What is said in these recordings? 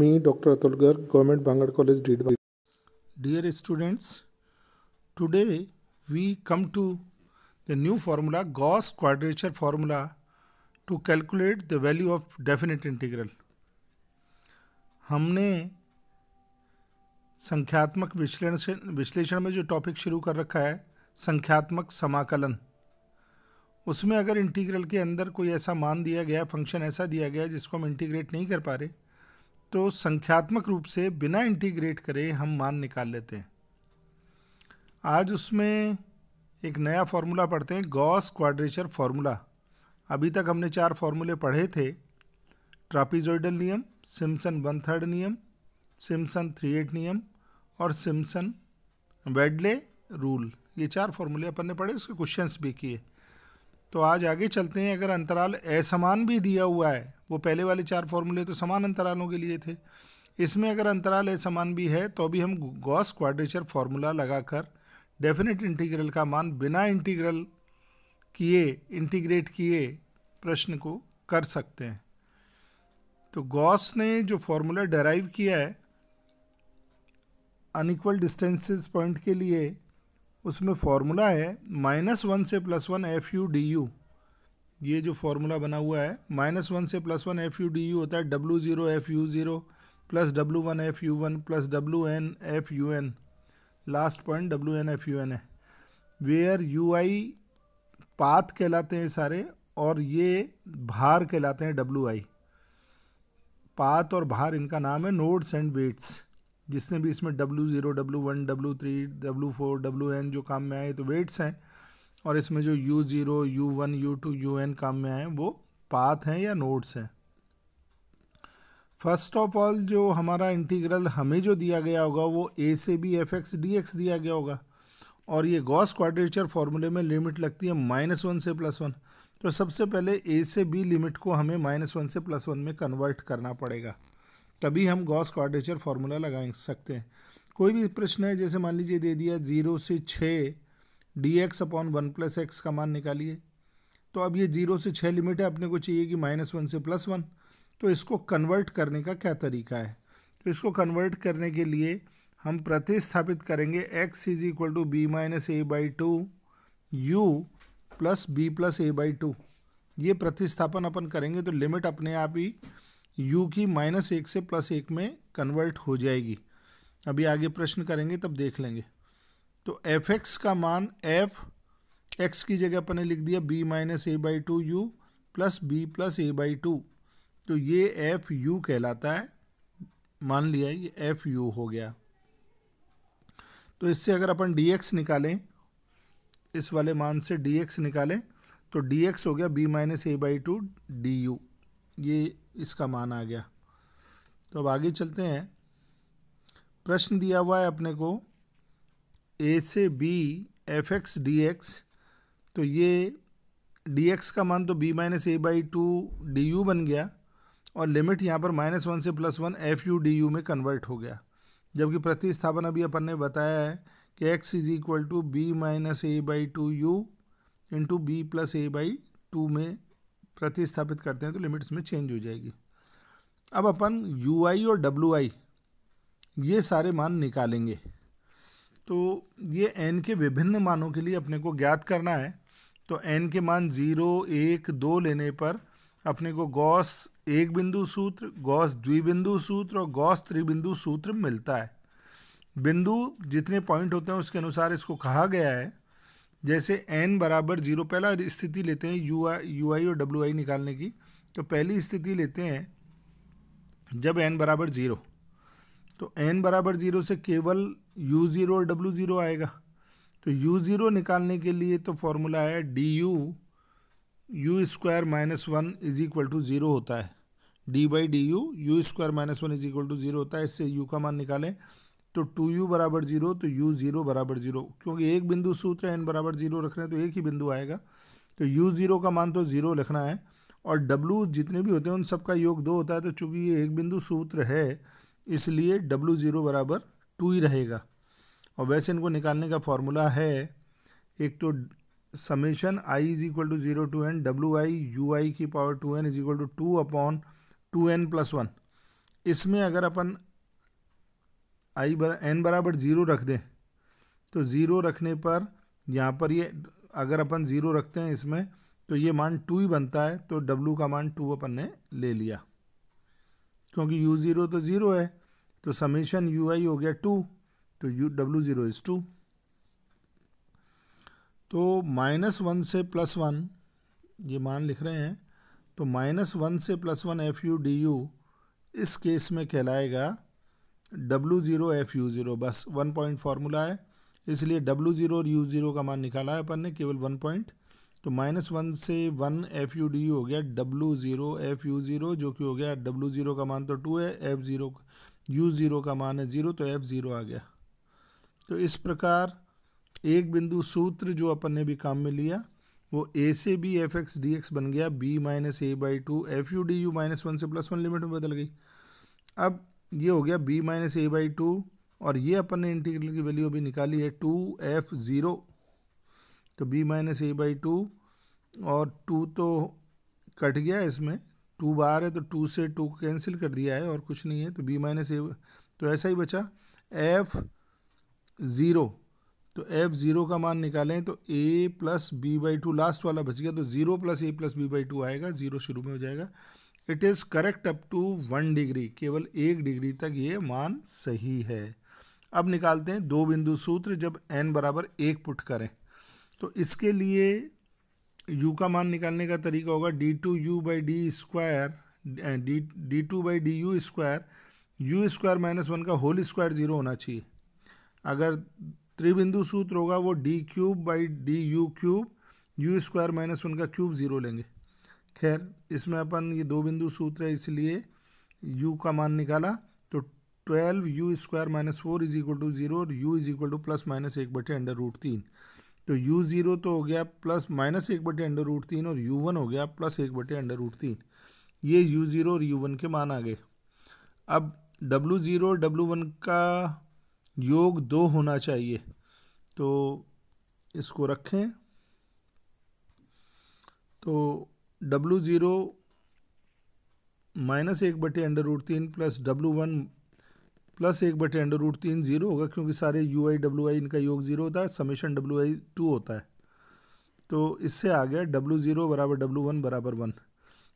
मी doctor Atul Garg government Bhangar college डीड dear students today we come to the new formula Gauss quadrature formula to calculate the value of definite integral हमने संख्यात्मक विश्लेषण विश्लेषण में जो topic शुरू कर रखा है संख्यात्मक समाकलन उसमें अगर इंटीग्रल के अंदर कोई ऐसा मान दिया गया फंक्शन ऐसा दिया गया जिसको हम इंटीग्रेट नहीं कर पा रहे तो संख्यात्मक रूप से बिना इंटीग्रेट करे हम मान निकाल लेते हैं आज उसमें एक नया फार्मूला पढ़ते हैं गॉस क्वाड्रेचर फार्मूला अभी तक हमने चार फार्मूले पढ़े थे ट्रापीजोइडल नियम सिम्सन वन थर्ड नियम सिम्सन थ्री एट नियम और सिम्सन वेडले रूल ये चार फार्मूले अपन ने पढ़े उसके क्वेश्चंस भी किए तो आज आगे चलते हैं अगर अंतराल असमान भी दिया हुआ है वो पहले वाले चार फॉर्मूले तो समान अंतरालों के लिए थे इसमें अगर अंतराल है समान भी है तो भी हम गॉस क्वाड्रेचर फार्मूला लगाकर डेफिनेट इंटीग्रल का मान बिना इंटीग्रल किए इंटीग्रेट किए प्रश्न को कर सकते हैं तो गॉस ने जो फॉर्मूला डराइव किया है अनइक्वल डिस्टेंसेस पॉइंट के लिए उसमें फॉर्मूला है माइनस वन से plus one F U D U ये जो फार्मूला बना हुआ है माइनस वन से plus one F U D U होता है W zero F U zero plus W one F U one plus W N F U N last point W N F U N है where U I path कहलाते हैं सारे और ये भार कहलाते हैं डब्लू आई पाथ और भार इनका नाम है नोड्स एंड वेट्स जिसने भी इसमें W zero W one W three W four W N जो काम में आए तो वेट्स हैं और इसमें जो U zero you one you two U N काम में आए वो पाथ हैं या नोड्स हैं फर्स्ट ऑफ ऑल जो हमारा इंटीग्रल हमें जो दिया गया होगा वो ए से B F x D X दिया गया होगा और ये गॉस क्वाड्रेचर फार्मूले में लिमिट लगती है माइनस वन से प्लस वन तो सबसे पहले ए से बी लिमिट को हमें माइनस वन से प्लस वन में कन्वर्ट करना पड़ेगा तभी हम गॉस क्वाड्रेचर फार्मूला लगा सकते हैं कोई भी प्रश्न है जैसे मान लीजिए दे दिया ज़ीरो से छः D X upon one plus X का मान निकालिए तो अब ये जीरो से छः लिमिट है अपने को चाहिए कि माइनस वन से प्लस वन तो इसको कन्वर्ट करने का क्या तरीका है तो इसको कन्वर्ट करने के लिए हम प्रतिस्थापित करेंगे X is equal to B minus A by two you plus B plus A by two ये प्रतिस्थापन अपन करेंगे तो लिमिट अपने आप ही यू की माइनस एक से प्लस एक में कन्वर्ट हो जाएगी अभी आगे प्रश्न करेंगे तब देख लेंगे तो एफ एक्स का मान एफ एक्स की जगह अपने लिख दिया B minus A by two you plus B plus A by two तो ये एफ यू कहलाता है मान लिया ये एफ यू हो गया तो इससे अगर अपन डी एक्स निकालें इस वाले मान से डी एक्स निकालें तो डी एक्स हो गया B minus A by two D U ये इसका मान आ गया तो अब आगे चलते हैं प्रश्न दिया हुआ है अपने को ए से B F x D X तो ये डी एक्स का मान तो B minus A by two D U बन गया और लिमिट यहाँ पर माइनस वन से plus one F U D U में कन्वर्ट हो गया जबकि प्रतिस्थापन अभी अपन ने बताया है कि X is equal to B minus A by two U into B plus A by two में प्रतिस्थापित करते हैं तो लिमिट्स में चेंज हो जाएगी अब अपन यू आई और डब्लू आई ये सारे मान निकालेंगे तो ये एन के विभिन्न मानों के लिए अपने को ज्ञात करना है तो एन के मान जीरो एक दो लेने पर अपने को गौस एक बिंदु सूत्र गौस द्विबिंदु सूत्र और गौस त्रिबिंदु सूत्र मिलता है बिंदु जितने पॉइंट होते हैं उसके अनुसार इसको कहा गया है जैसे एन बराबर जीरो पहला स्थिति लेते हैं यू आई यू आई और डब्ल्यू आई निकालने की तो पहली स्थिति लेते हैं जब एन बराबर जीरो तो एन बराबर ज़ीरो से केवल यू ज़ीरो और डब्लू ज़ीरो आएगा तो यू ज़ीरो निकालने के लिए तो फॉर्मूला है D U U square minus one is equal to zero होता है D by D U U square minus one is equal to zero होता है इससे यू का मान निकालें तो टू यू बराबर ज़ीरो तो यू ज़ीरो बराबर ज़ीरो क्योंकि एक बिंदु सूत्र एन बराबर ज़ीरो रख रहे हैं तो एक ही बिंदु आएगा तो यू ज़ीरो का मान तो ज़ीरो लिखना है और डब्लू जितने भी होते हैं उन सबका योग दो होता है तो चूंकि ये एक बिंदु सूत्र है इसलिए डब्लू ज़ीरो बराबर टू ही रहेगा और वैसे इनको निकालने का फॉर्मूला है एक तो summation I is equal to zero to N W I U I की power to N is equal to two upon two N plus one इसमें अगर अपन आई बर एन बराबर ज़ीरो रख दें तो ज़ीरो रखने पर यहाँ पर ये अगर अपन ज़ीरो रखते हैं इसमें तो ये मान टू ही बनता है तो डब्लू का मान टू अपन ने ले लिया क्योंकि यू ज़ीरो तो ज़ीरो है तो समेशन यू आई हो गया टू तो U W zero is two तो माइनस वन से प्लस वन ये मान लिख रहे हैं तो माइनस वन से plus one F U D U इस केस में कहलाएगा W zero F U zero बस वन पॉइंट फार्मूला है इसलिए डब्लू ज़ीरो और यू ज़ीरो का मान निकाला है अपन ने केवल वन पॉइंट तो माइनस वन से one F U D you हो गया W zero F U zero जो कि हो गया डब्लू ज़ीरो का मान तो टू है एफ़ ज़ीरो यू ज़ीरो का मान है ज़ीरो तो एफ़ ज़ीरो आ गया तो इस प्रकार एक बिंदु सूत्र जो अपन ने भी काम में लिया वो ए से B F x D x बन गया B minus A by two F U D u minus one से प्लस वन लिमिट में बदल गई अब ये हो गया B minus A by two और ये अपन ने इंटीग्रल की वैल्यू अभी निकाली है टू एफ ज़ीरो तो B minus A by two और टू तो कट गया इसमें टू बार है तो टू से टू कैंसिल कर दिया है और कुछ नहीं है तो बी माइनस ए तो ऐसा ही बचा एफ ज़ीरो तो एफ ज़ीरो का मान निकालें तो a plus b by two last वाला बच गया तो zero plus a plus b by two आएगा ज़ीरो शुरू में हो जाएगा it is correct up to one degree केवल एक डिग्री तक ये मान सही है अब निकालते हैं दो बिंदु सूत्र जब एन बराबर एक पुट करें तो इसके लिए यू का मान निकालने का तरीका होगा d two u by d square d d two by D u square u square minus one का होल स्क्वायर जीरो होना चाहिए अगर त्रिबिंदु सूत्र होगा वो d cube by D u cube u square minus one का क्यूब ज़ीरो लेंगे खैर इसमें अपन ये दो बिंदु सूत्र है इसलिए यू का मान निकाला तो twelve u square minus four is equal to zero और u is equal to plus minus एक बटे अंडर रूट तीन तो यू ज़ीरो तो हो गया प्लस माइनस एक बटे अंडर रूट तीन और यू वन हो गया प्लस एक बटे अंडर रूट तीन ये यू ज़ीरो और यू वन के मान आ गए अब डब्लू ज़ीरो डब्लू वन का योग दो होना चाहिए तो इसको रखें तो डब्लू ज़ीरो माइनस एक बटे अंडर रूट तीन प्लस डब्लू वन प्लस एक बटे अंडर रूट तीन जीरो होगा क्योंकि सारे यू आई डब्ल्यू आई इनका योग जीरो होता है समेशन डब्ल्यू आई टू होता है तो इससे आ गया डब्ल्यू ज़ीरो बराबर डब्ल्यू वन बराबर वन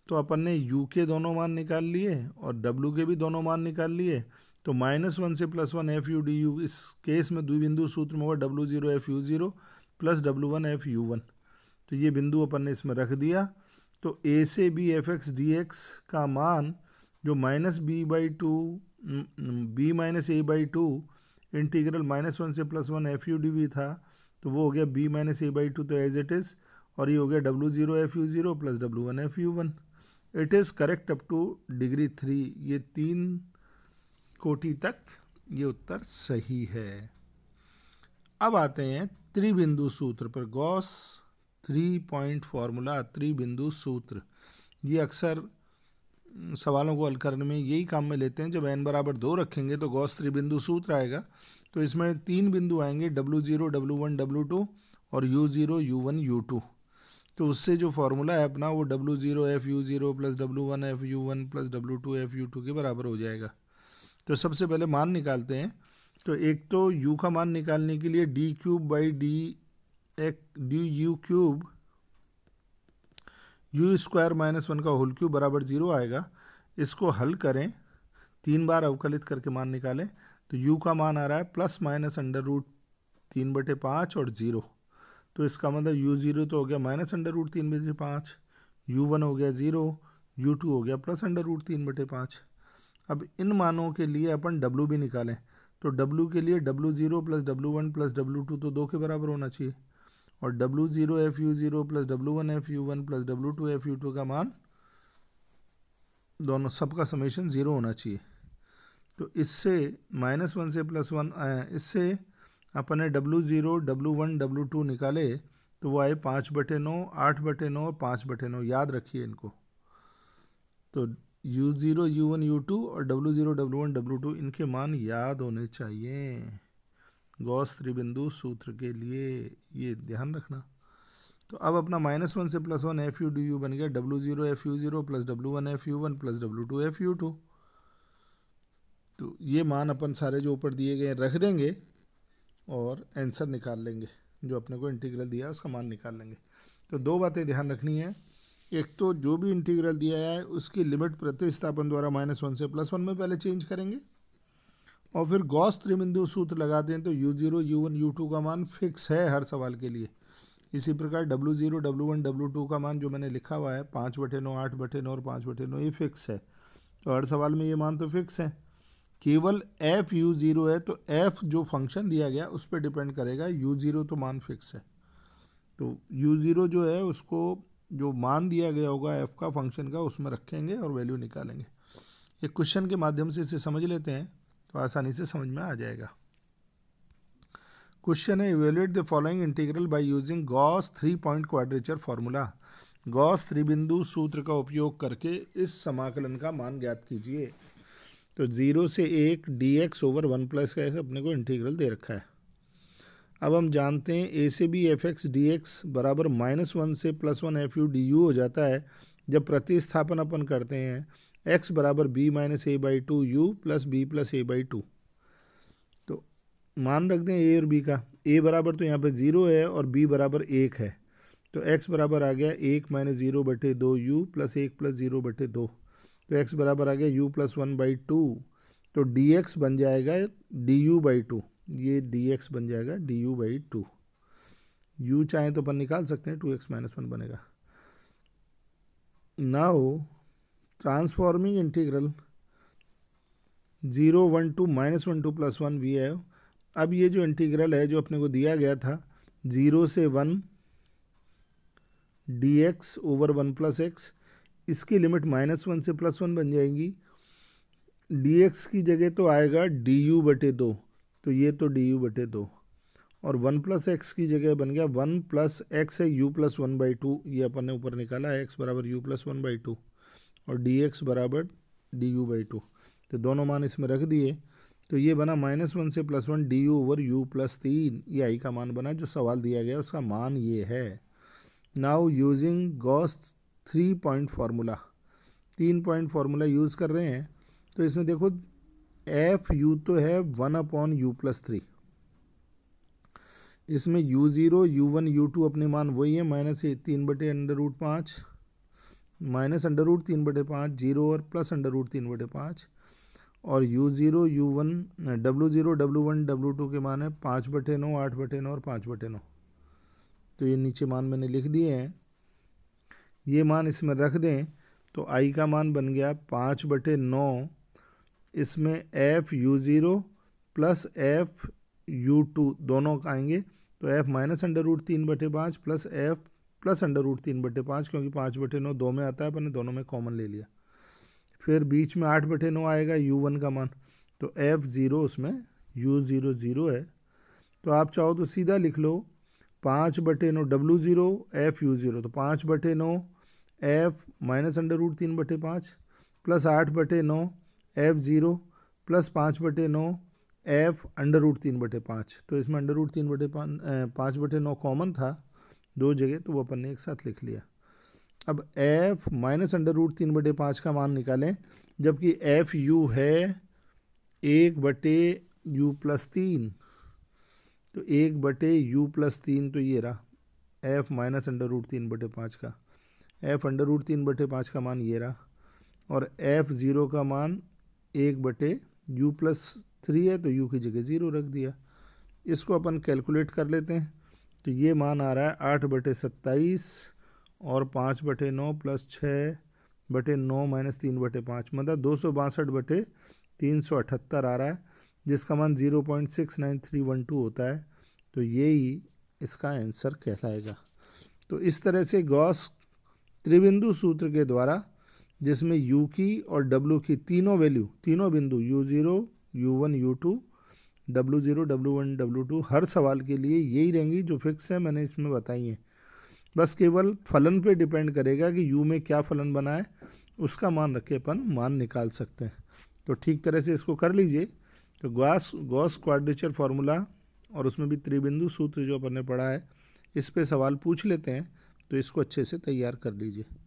तो अपन ने यू के दोनों मान निकाल लिए और डब्ल्यू के भी दोनों मान निकाल लिए तो माइनस वन से plus one F U D U इस केस में द्विबिंदु सूत्र में होगा W zero F U zero plus W one F U one तो ये बिंदु अपन ने इसमें रख दिया तो ए से B F x D X का मान जो minus B by two B minus A by two integral minus one से plus one F you D V था तो वो हो गया B minus A by two तो एज इट इज़ और ये हो गया W zero F U zero plus W one F U one it is correct up to degree three ये तीन कोटि तक ये उत्तर सही है अब आते हैं त्रिबिंदु सूत्र पर गॉस थ्री पॉइंट फॉर्मूला त्रिबिंदु सूत्र ये अक्सर सवालों को हल करने में यही काम में लेते हैं जब एन बराबर दो रखेंगे तो गौस त्रिबिंदु सूत्र आएगा तो इसमें तीन बिंदु आएंगे W zero W one W two और U zero you one you two तो उससे जो फार्मूला है अपना वो W zero F U zero plus W one F U one plus W two F you two के बराबर हो जाएगा तो सबसे पहले मान निकालते हैं तो एक तो यू का मान निकालने के लिए डी क्यूब बाई डी एक d u cube u square minus one का होल क्यूब बराबर जीरो आएगा इसको हल करें तीन बार अवकलित करके मान निकालें तो यू का मान आ रहा है प्लस माइनस अंडर रूट तीन बटे पाँच और जीरो तो इसका मतलब यू ज़ीरो तो हो गया माइनस अंडर रूट तीन बटे पाँच यू वन हो गया ज़ीरो यू टू हो गया प्लस अंडर रूट तीन बटे पाँच अब इन मानों के लिए अपन डब्लू भी निकालें तो डब्लू के लिए W zero plus W one plus W two तो दो के बराबर होना चाहिए और W zero F U zero plus W one F U one plus W two F U two का मान दोनों सबका समेशन ज़ीरो होना चाहिए तो इससे माइनस वन से प्लस वन इससे अपन ने W zero W one W two निकाले तो वो आए पाँच बटे नौ आठ बटे नौ और पाँच बटे नौ याद रखिए इनको तो U zero you one you two और W zero W one W two इनके मान याद होने चाहिए गौस त्रिबिंदु सूत्र के लिए ये ध्यान रखना तो अब अपना माइनस वन से plus one F U D U बन गया W zero F U zero plus W one F U one plus W two F U two तो ये मान अपन सारे जो ऊपर दिए गए रख देंगे और आंसर निकाल लेंगे जो अपने को इंटीग्रल दिया है उसका मान निकाल लेंगे तो दो बातें ध्यान रखनी है एक तो जो भी इंटीग्रल दिया है उसकी लिमिट प्रतिस्थापन द्वारा माइनस वन से प्लस वन में पहले चेंज करेंगे और फिर गॉस त्रिबिंदु सूत्र लगाते हैं तो u zero u one you two का मान फिक्स है हर सवाल के लिए इसी प्रकार W zero W one W two का मान जो मैंने लिखा हुआ है पाँच बटे नौ आठ बटे नौ और पाँच बटे नौ ये फिक्स है तो हर सवाल में ये मान तो फिक्स है केवल एफ यू ज़ीरो है तो एफ जो फंक्शन दिया गया उस पर डिपेंड करेगा यू ज़ीरो तो मान फिक्स है तो यू ज़ीरो जो है उसको जो मान दिया गया होगा एफ का फंक्शन का उसमें रखेंगे और वैल्यू निकालेंगे एक क्वेश्चन के माध्यम से इसे समझ लेते हैं तो आसानी से समझ में आ जाएगा क्वेश्चन है evaluate the following integral by using Gauss three point quadrature formula Gauss त्रिबिंदु सूत्र का उपयोग करके इस समाकलन का मान ज्ञात कीजिए तो जीरो से एक d x over one plus का अपने को इंटीग्रल दे रखा है अब हम जानते हैं ए से B F x D x बराबर माइनस वन से plus one F U D you हो जाता है जब प्रतिस्थापन अपन करते हैं एक्स बराबर b minus A by two you plus B plus A by two तो मान रख दें ए और बी का ए बराबर तो यहाँ पे ज़ीरो है और बी बराबर एक है तो एक्स बराबर आ गया एक माइनस ज़ीरो बटे दो यू प्लस एक प्लस ज़ीरो बटे दो तो एक्स बराबर आ गया u plus one by two तो डी एक्स बन जाएगा डी यू बाई टू ये डी एक्स बन जाएगा डी यू बाई टू यू चाहें तो अपन निकाल सकते हैं टू एक्स माइनस वन बनेगा ना हो transforming integral zero one two minus one two plus one v है अब ये जो इंटीग्रल है जो अपने को दिया गया था ज़ीरो से one d x over one plus x इसकी लिमिट माइनस वन से प्लस वन बन जाएगी डी एक्स की जगह तो आएगा डी यू बटे दो तो ये तो डी यू बटे दो और वन प्लस एक्स की जगह बन गया वन प्लस एक्स है u plus one by two ये अपन ने ऊपर निकाला है एक्स बराबर u plus one by two और डी एक्स बराबर डी यू बाई टू तो दोनों मान इसमें रख दिए तो ये बना माइनस वन से plus one d u over u plus तीन ये आई का मान बना जो सवाल दिया गया उसका मान ये है now using Gauss three point formula तीन पॉइंट फार्मूला यूज़ कर रहे हैं तो इसमें देखो एफ यू तो है one upon u plus three इसमें u zero you one you two अपने मान वही है माइनस तीन बटे अंडर रूट पाँच माइनस अंडर रूट तीन बटे पाँच जीरो और प्लस अंडर रूट तीन बटे पाँच और U zero you one W zero W one W two के मान है पाँच बटे नौ आठ बटे नौ और पाँच बटे नौ तो ये नीचे मान मैंने लिख दिए हैं ये मान इसमें रख दें तो आई का मान बन गया पाँच बटे नौ इसमें f you zero plus f you two दोनों का आएंगे तो एफ़ माइनस अंडर रूट तीन बटे पाँच plus f plus under root तीन बटे पाँच क्योंकि पाँच बटे नौ दो में आता है अपने दोनों में कॉमन ले लिया फिर बीच में आठ बटे नौ आएगा यू वन का मान तो एफ़ ज़ीरो उसमें यू ज़ीरो ज़ीरो है तो आप चाहो तो सीधा लिख लो पाँच बटे नौ डब्लू ज़ीरो एफ़ यू ज़ीरो तो पाँच बटे नौ एफ़ माइनस अंडर रूट तीन बटे पाँच प्लस आठ बटे नौ एफ़ ज़ीरो प्लस पाँच बटे नौ एफ़ अंडर रूट तीन बटे पाँच तो इसमें अंडर रूट तीन बटे पाँच बटे नौ कॉमन था दो जगह तो वो अपन ने एक साथ लिख लिया अब एफ माइनस अंडर रूट तीन बटे पाँच का मान निकालें जबकि एफ यू है एक बटे यू प्लस तीन तो एक बटे यू प्लस तीन तो ये रहा एफ माइनस अंडर रूट तीन बटे पाँच का एफ अंडर रूट तीन बटे पाँच का मान ये रहा और एफ ज़ीरो का मान एक बटे यू प्लस थ्री है तो यू की जगह ज़ीरो रख दिया इसको अपन कैलकुलेट कर लेते हैं तो ये मान आ रहा है आठ बटे सत्ताईस और पाँच बटे नौ प्लस छः बटे नौ माइनस तीन बटे पाँच मतलब दो सौ बासठ बटे तीन सौ अठहत्तर आ रहा है जिसका मान zero point six nine three one two होता है तो ये ही इसका आंसर कहलाएगा तो इस तरह से गॉस त्रिबिंदु सूत्र के द्वारा जिसमें यू की और डब्लू की तीनों वैल्यू तीनों बिंदु U zero you one you two W zero W one W two हर सवाल के लिए यही रहेंगी जो फिक्स है मैंने इसमें बताई हैं बस केवल फलन पे डिपेंड करेगा कि यू में क्या फलन बना है उसका मान रखे अपन मान निकाल सकते हैं तो ठीक तरह से इसको कर लीजिए तो गॉस गॉस क्वाड्रेचर फार्मूला और उसमें भी त्रिबिंदु सूत्र जो अपन ने पढ़ा है इस पर सवाल पूछ लेते हैं तो इसको अच्छे से तैयार कर लीजिए